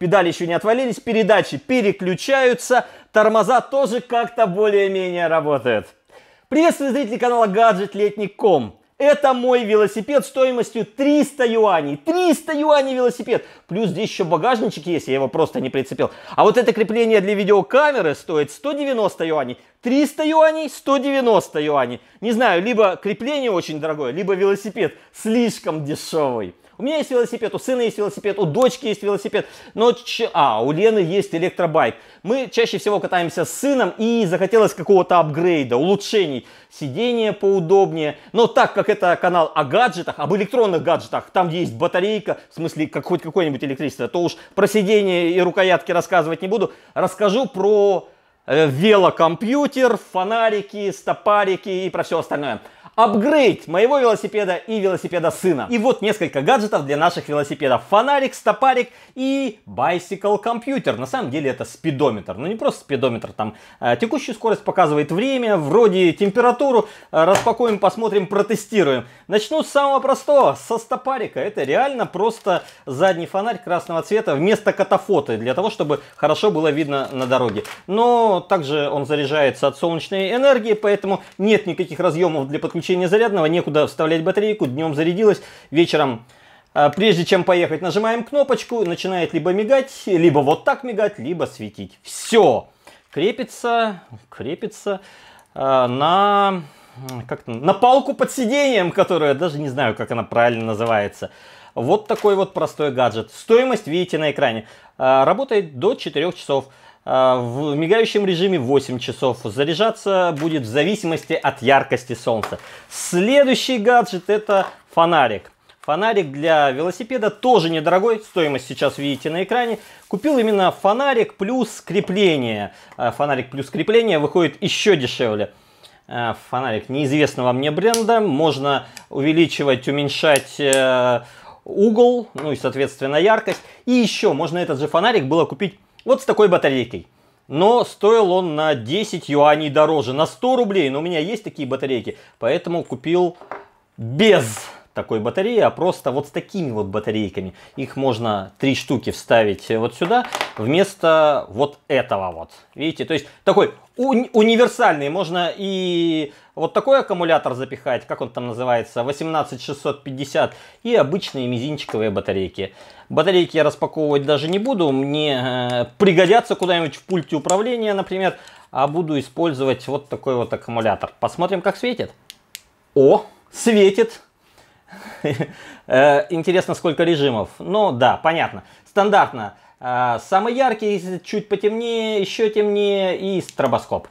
педали еще не отвалились, передачи переключаются, тормоза тоже как-то более-менее работают. Приветствую зрители канала GadgetLetник.com. Это мой велосипед стоимостью 300 юаней. 300 юаней велосипед. Плюс здесь еще багажничек есть, я его просто не прицепил. А вот это крепление для видеокамеры стоит 190 юаней. 300 юаней, 190 юаней. Не знаю, либо крепление очень дорогое, либо велосипед слишком дешевый. У меня есть велосипед, у сына есть велосипед, у дочки есть велосипед, но ч... а, у Лены есть электробайк. Мы чаще всего катаемся с сыном и захотелось какого-то апгрейда, улучшений. Сидение поудобнее, но так как это канал о гаджетах, об электронных гаджетах, там есть батарейка, в смысле как хоть какое-нибудь электричество, то уж про сидение и рукоятки рассказывать не буду. Расскажу про э, велокомпьютер, фонарики, стопарики и про все остальное апгрейд моего велосипеда и велосипеда сына. И вот несколько гаджетов для наших велосипедов. Фонарик, стопарик и bicycle компьютер. На самом деле это спидометр. но ну, не просто спидометр, там э, текущую скорость показывает время, вроде температуру. Э, распакуем, посмотрим, протестируем. Начну с самого простого, со стопарика. Это реально просто задний фонарь красного цвета вместо катафоты для того, чтобы хорошо было видно на дороге. Но также он заряжается от солнечной энергии, поэтому нет никаких разъемов для подключения включения зарядного, некуда вставлять батарейку, днем зарядилась, вечером а, Прежде чем поехать, нажимаем кнопочку, начинает либо мигать, либо вот так мигать, либо светить. Все крепится, крепится а, на, как, на палку под сиденьем, которая даже не знаю, как она правильно называется. Вот такой вот простой гаджет. Стоимость видите на экране. А, работает до 4 часов. А, в мигающем режиме 8 часов. Заряжаться будет в зависимости от яркости солнца. Следующий гаджет это фонарик. Фонарик для велосипеда тоже недорогой, стоимость сейчас видите на экране. Купил именно фонарик плюс крепление. А, фонарик плюс крепление выходит еще дешевле. А, фонарик неизвестного мне бренда, можно увеличивать, уменьшать э, угол, ну и соответственно яркость. И еще можно этот же фонарик было купить вот с такой батарейкой. Но стоил он на 10 юаней дороже, на 100 рублей. Но у меня есть такие батарейки, поэтому купил без такой батареи, а просто вот с такими вот батарейками. Их можно три штуки вставить э, вот сюда вместо вот этого вот. Видите, то есть такой уни универсальный. Можно и вот такой аккумулятор запихать, как он там называется, 18650, и обычные мизинчиковые батарейки. Батарейки я распаковывать даже не буду, мне э, пригодятся куда-нибудь в пульте управления, например, а буду использовать вот такой вот аккумулятор. Посмотрим, как светит. О, светит! Э, интересно, сколько режимов. Ну да, понятно. Стандартно. Э, самый яркий, чуть потемнее, еще темнее и стробоскоп.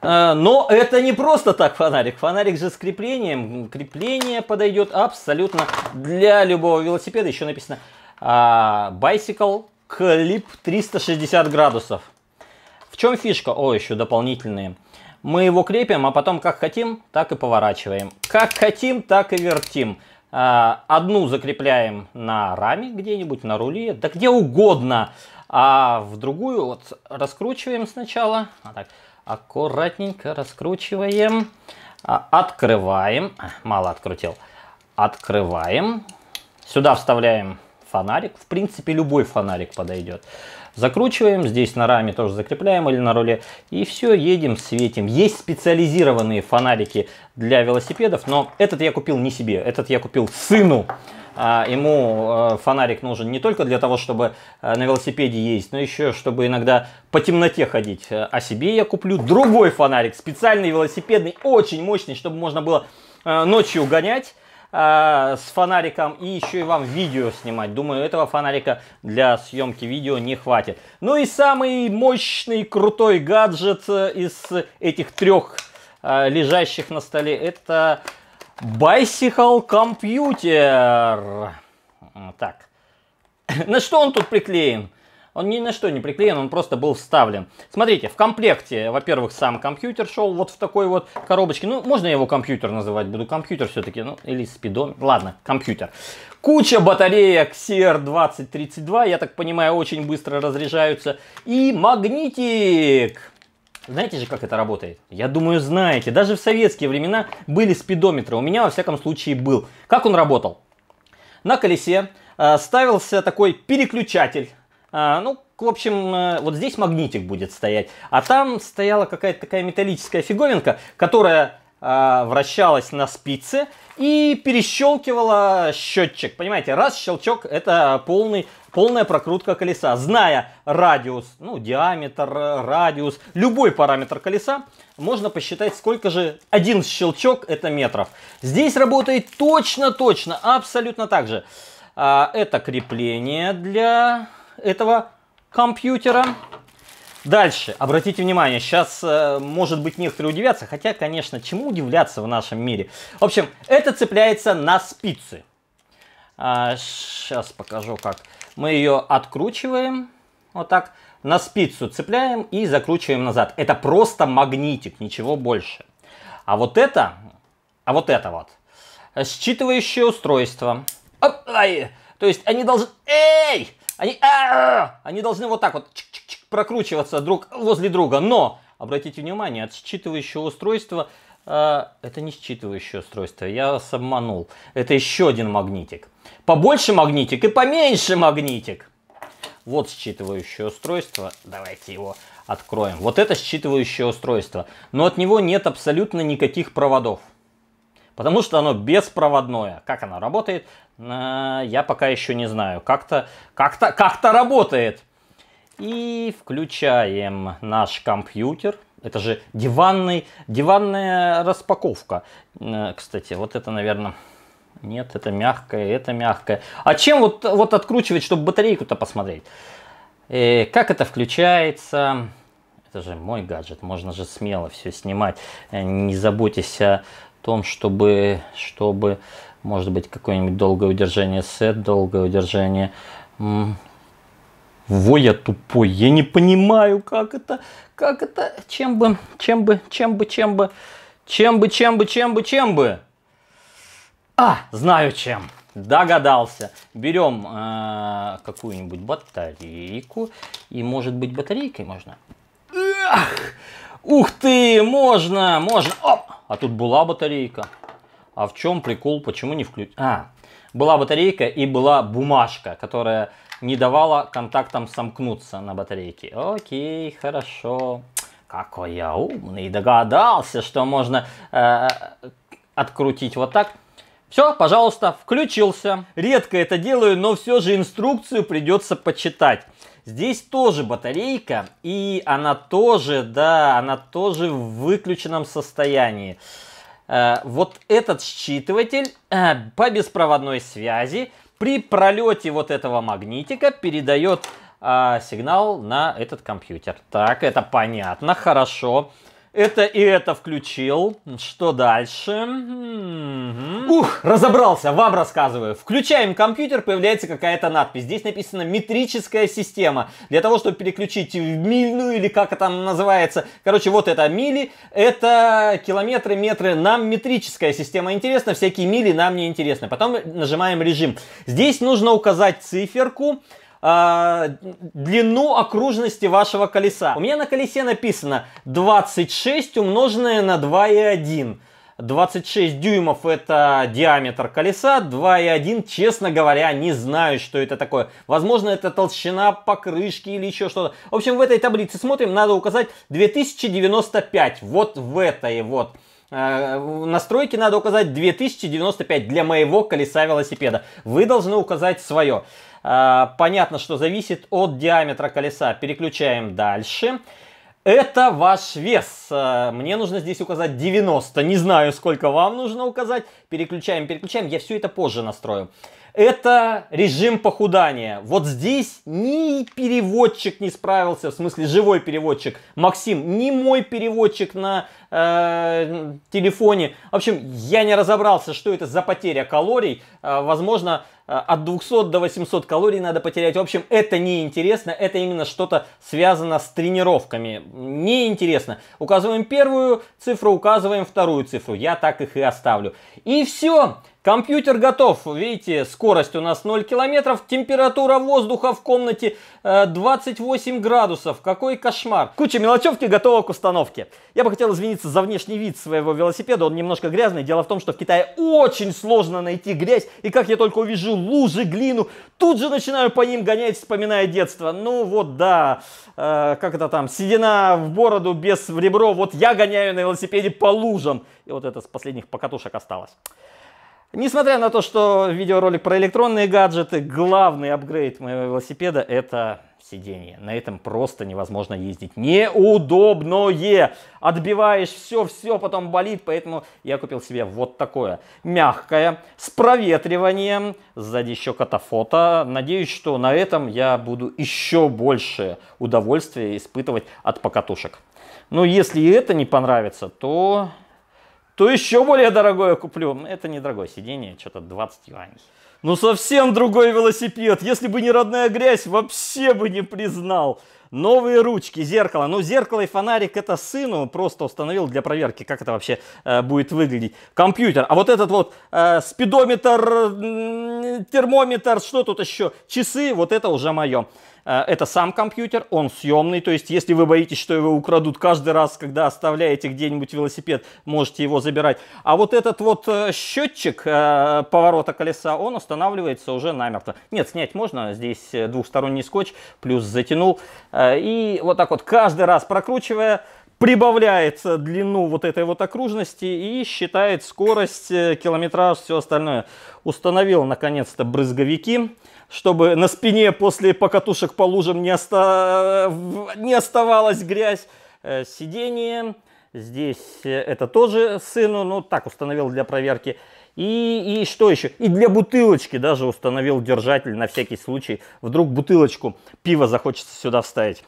Э, но это не просто так фонарик. Фонарик же с креплением. Крепление подойдет абсолютно для любого велосипеда. Еще написано Bicycle Clip 360 градусов. В чем фишка? О, еще дополнительные. Мы его крепим, а потом как хотим, так и поворачиваем. Как хотим, так и вертим. А, одну закрепляем на раме где-нибудь, на руле, да где угодно. А в другую вот раскручиваем сначала. Вот так. Аккуратненько раскручиваем. А, открываем. А, мало открутил. Открываем. Сюда вставляем фонарик. В принципе, любой фонарик подойдет. Закручиваем, здесь на раме тоже закрепляем или на руле. И все, едем, светим. Есть специализированные фонарики для велосипедов, но этот я купил не себе, этот я купил сыну. А Ему э, фонарик нужен не только для того, чтобы э, на велосипеде ездить, но еще, чтобы иногда по темноте ходить. А себе я куплю другой фонарик, специальный велосипедный, очень мощный, чтобы можно было э, ночью гонять Э, с фонариком и еще и вам видео снимать. Думаю, этого фонарика для съемки видео не хватит. Ну и самый мощный, крутой гаджет э, из этих трех э, лежащих на столе, это Bicycle Computer. Так, на что он тут приклеен? Он ни на что не приклеен, он просто был вставлен. Смотрите, в комплекте, во-первых, сам компьютер шел вот в такой вот коробочке. Ну, можно я его компьютер называть буду? Компьютер все-таки, ну, или спидометр. Ладно, компьютер. Куча батареек CR2032, я так понимаю, очень быстро разряжаются. И магнитик. Знаете же, как это работает? Я думаю, знаете. Даже в советские времена были спидометры. У меня, во всяком случае, был. Как он работал? На колесе э, ставился такой переключатель а, ну, в общем, э, вот здесь магнитик будет стоять. А там стояла какая-то такая металлическая фиговинка, которая а, вращалась на спице и перещелкивала счетчик. Понимаете, раз щелчок это полный, полная прокрутка колеса. Зная радиус, ну, диаметр, э, радиус, любой параметр колеса, можно посчитать, сколько же один щелчок это метров. Здесь работает точно-точно, абсолютно так же. А, это крепление для этого компьютера. Дальше, обратите внимание, сейчас, э, может быть, некоторые удивятся, хотя, конечно, чему удивляться в нашем мире. В общем, это цепляется на спицы. А, сейчас покажу как. Мы ее откручиваем, вот так, на спицу цепляем и закручиваем назад. Это просто магнитик, ничего больше. А вот это, а вот это вот, считывающее устройство. Оп, ай, то есть они должны... Эй! Они, они должны вот так вот прокручиваться друг возле друга. Но, обратите внимание, от считывающего устройства э, это не считывающее устройство, я вас обманул. Это еще один магнитик. Побольше магнитик и поменьше магнитик. Вот считывающее устройство. Давайте его откроем. Вот это считывающее устройство. Но от него нет абсолютно никаких проводов. Потому что оно беспроводное. Как оно работает, э, я пока еще не знаю. Как-то как -то, как -то работает. И включаем наш компьютер. Это же диванный, диванная распаковка. Э, кстати, вот это, наверное... Нет, это мягкое, это мягкое. А чем вот, вот откручивать, чтобы батарейку-то посмотреть? И э, как это включается? Это же мой гаджет, можно же смело все снимать. Не заботьтесь о том, чтобы, чтобы может быть, какое-нибудь долгое удержание сет, долгое удержание... Во я тупой, я не понимаю, как это, как это, чем бы, чем бы, чем бы, чем бы, чем бы, чем бы, чем бы, чем бы. А, знаю чем. Догадался. Берем э, какую-нибудь батарейку. И может быть батарейкой можно. Эх! Ух ты, можно, можно. Оп! А тут была батарейка. А в чем прикол, почему не включить? А, была батарейка и была бумажка, которая не давала контактам сомкнуться на батарейке. Окей, хорошо. Какой я умный, догадался, что можно э, открутить вот так. Все, пожалуйста, включился. Редко это делаю, но все же инструкцию придется почитать. Здесь тоже батарейка, и она тоже, да, она тоже в выключенном состоянии. Э, вот этот считыватель э, по беспроводной связи при пролете вот этого магнитика передает а, сигнал на этот компьютер. Так, это понятно, хорошо. Хорошо. Это и это включил. Что дальше? Угу. Ух, разобрался, вам рассказываю. Включаем компьютер, появляется какая-то надпись. Здесь написано метрическая система. Для того, чтобы переключить в мильную или как это там называется. Короче, вот это мили, это километры, метры. Нам метрическая система интересна, всякие мили нам не интересны. Потом нажимаем режим. Здесь нужно указать циферку. А, длину окружности вашего колеса. У меня на колесе написано 26 умноженное на 2,1. 26 дюймов это диаметр колеса, 2,1, честно говоря, не знаю, что это такое. Возможно, это толщина покрышки или еще что-то. В общем, в этой таблице смотрим, надо указать 2095, вот в этой вот э, настройки надо указать 2095 для моего колеса велосипеда. Вы должны указать свое. А, понятно, что зависит от диаметра колеса. Переключаем дальше. Это ваш вес. А, мне нужно здесь указать 90. Не знаю, сколько вам нужно указать. Переключаем, переключаем. Я все это позже настрою. Это режим похудания. Вот здесь ни переводчик не справился, в смысле живой переводчик. Максим, ни мой переводчик на э, телефоне. В общем, я не разобрался, что это за потеря калорий. Э, возможно, Э, от 200 до 800 калорий надо потерять. В общем, это неинтересно, это именно что-то связано с тренировками. Неинтересно. Указываем первую цифру, указываем вторую цифру. Я так их и оставлю. И все. Компьютер готов. Видите, скорость у нас 0 километров. Температура воздуха в комнате 28 э, градусов. Какой кошмар. Куча мелочевки готова к установке. Я бы хотел извиниться за внешний вид своего велосипеда. Он немножко грязный. Дело в том, что в Китае очень сложно найти грязь. И как я только увижу лужи, глину, тут же начинаю по ним гонять, вспоминая детство. Ну вот да, э, как это там, седина в бороду без в ребро. Вот я гоняю на велосипеде по лужам. И вот это с последних покатушек осталось. Несмотря на то, что видеоролик про электронные гаджеты, главный апгрейд моего велосипеда это сиденье. На этом просто невозможно ездить. Неудобное! Отбиваешь все-все, потом болит, поэтому я купил себе вот такое. Мягкое, с проветриванием, сзади еще катафото. Надеюсь, что на этом я буду еще больше удовольствия испытывать от покатушек. Но ну, если это не понравится, то то еще более дорогое куплю. Это недорогое сиденье, что-то 20 юаней. Ну совсем другой велосипед. Если бы не родная грязь, вообще бы не признал. Новые ручки, зеркало. Ну, зеркало и фонарик это сыну просто установил для проверки, как это вообще э, будет выглядеть. Компьютер. А вот этот вот э, спидометр, э, термометр, что тут еще? Часы, вот это уже мое. Э, это сам компьютер, он съемный, то есть если вы боитесь, что его украдут каждый раз, когда оставляете где-нибудь велосипед, можете его забирать. А вот этот вот э, счетчик э, поворота колеса, он устанавливается уже намертво. Нет, снять можно, здесь э, двухсторонний скотч, плюс затянул. Э, и вот так вот каждый раз прокручивая, прибавляет длину вот этой вот окружности и считает скорость, э, километраж, все остальное. Установил наконец-то брызговики, чтобы на спине после покатушек по лужам не, оста... не оставалась грязь. Э, сиденье, здесь это тоже сыну, ну так установил для проверки. И, и что еще? И для бутылочки даже установил держатель на всякий случай. Вдруг бутылочку пива захочется сюда вставить.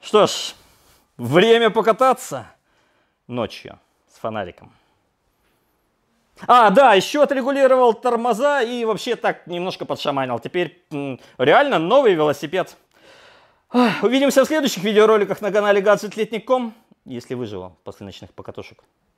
Что ж, время покататься ночью с фонариком. А, да, еще отрегулировал тормоза и вообще так немножко подшаманил. Теперь реально новый велосипед. Увидимся в следующих видеороликах на канале gadgetletnik.com, если выживу после ночных покатушек.